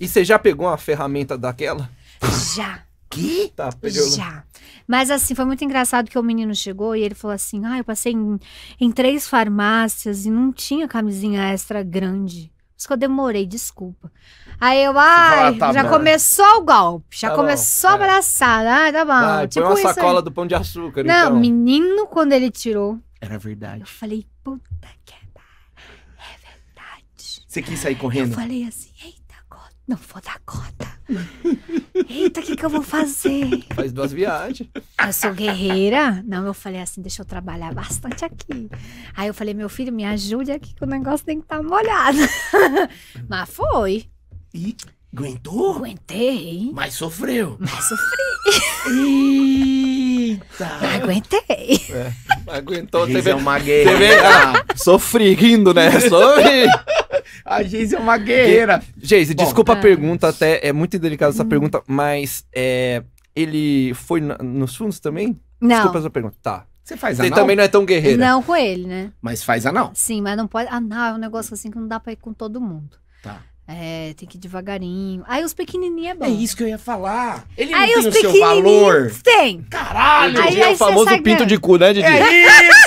E você já pegou uma ferramenta daquela? Já. Que? Tá, pegou. Já. Mas assim, foi muito engraçado que o menino chegou e ele falou assim: Ah, eu passei em, em três farmácias e não tinha camisinha extra grande. Por isso que eu demorei, desculpa. Aí eu, ai, ah, tá já bom. começou o golpe, já tá começou bom, a abraçada. É. Ah, tá bom. tipo põe uma sacola do pão de açúcar. Não, então. menino, quando ele tirou. Era verdade. Eu falei, puta que é verdade. Você quis sair correndo? Eu falei assim, é não vou dar conta. Eita, o que, que eu vou fazer? Faz duas viagens. Eu sou guerreira. Não, eu falei assim, deixa eu trabalhar bastante aqui. Aí eu falei, meu filho, me ajude aqui que o negócio tem que estar tá molhado. Mas foi. E aguentou? Aguentei. Mas sofreu. Mas sofri. Eita. Mas aguentei. É, aguentou. Teve, é uma guerra. Teve, ah, sofri rindo, né? Sofri. A Geise é uma guerreira. Geise, desculpa a é. pergunta, até é muito delicada essa hum. pergunta, mas é, ele foi na, nos fundos também? Não. Desculpa essa pergunta. Tá. Você faz anão? anal? Você também não é tão guerreiro. Não com ele, né? Mas faz anal. Sim, mas não pode. Anal é um negócio assim que não dá pra ir com todo mundo. Tá. É, tem que ir devagarinho. Aí os pequenininhos é bom. É isso que eu ia falar. Ele aí não tem o seu valor. Tem. Caralho! Aí, aí é o famoso pinto de cu, né, Didi? É isso!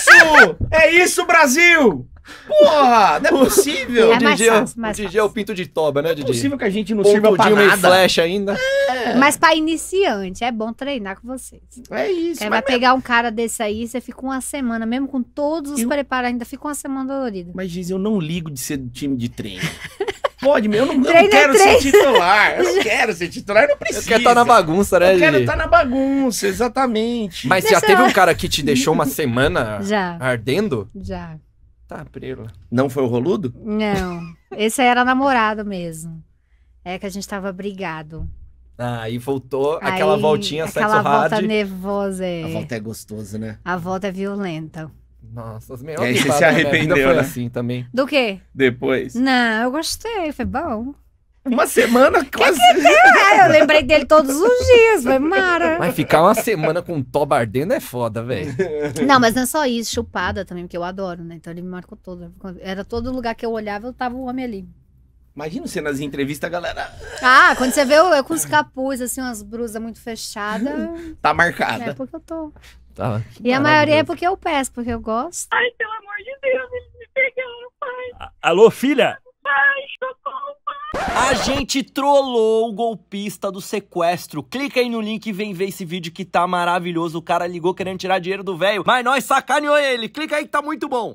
É isso, Brasil! Porra, não é possível. É mais fácil, é o pinto de toba, né, é Didi? É possível que a gente não sirva pra nada. flash ainda. É. Mas pra iniciante, é bom treinar com vocês. É isso. É, aí vai pegar um cara desse aí, você fica uma semana, mesmo com todos os eu... preparos, ainda fica uma semana dolorida. Mas, diz, eu não ligo de ser do time de treino. pode, meu. Eu não, eu é não quero ser titular. Eu não quero ser titular, eu não preciso. Eu quero estar tá na bagunça, né, Eu quero estar tá na bagunça, exatamente. Mas Deixa já teve um cara que te deixou uma semana já. ardendo? Já. Tá, Prela. Não foi o Roludo? Não. Esse era namorado mesmo. É que a gente tava brigado. Ah, e voltou aquela voltinha aquela sexo volta hard. nervosa. É. A volta é gostosa, né? A volta é violenta. Nossa, as melhores. E aí você se arrependeu, foi né? assim também. Do quê? Depois. Não, eu gostei, foi bom. Uma semana quase. Que que é? Eu lembrei dele todos os dias, foi mara. Mas ficar uma semana com um toba ardendo é foda, velho. Não, mas não é só isso, chupada também, porque eu adoro, né? Então ele me marcou todo. Era todo lugar que eu olhava, eu tava o homem ali. Imagina você nas entrevistas, a galera. Ah, quando você vê eu, eu com os capuz, assim, umas brusas muito fechadas. tá marcada. É porque eu tô. Tá, e a maioria é porque eu peço, porque eu gosto. Ai, pelo amor de Deus, eles me pegaram, pai. Alô, filha? Pai, socorro, pai. A gente trollou o golpista do sequestro. Clica aí no link e vem ver esse vídeo que tá maravilhoso. O cara ligou querendo tirar dinheiro do velho, mas nós sacaneou ele. Clica aí que tá muito bom.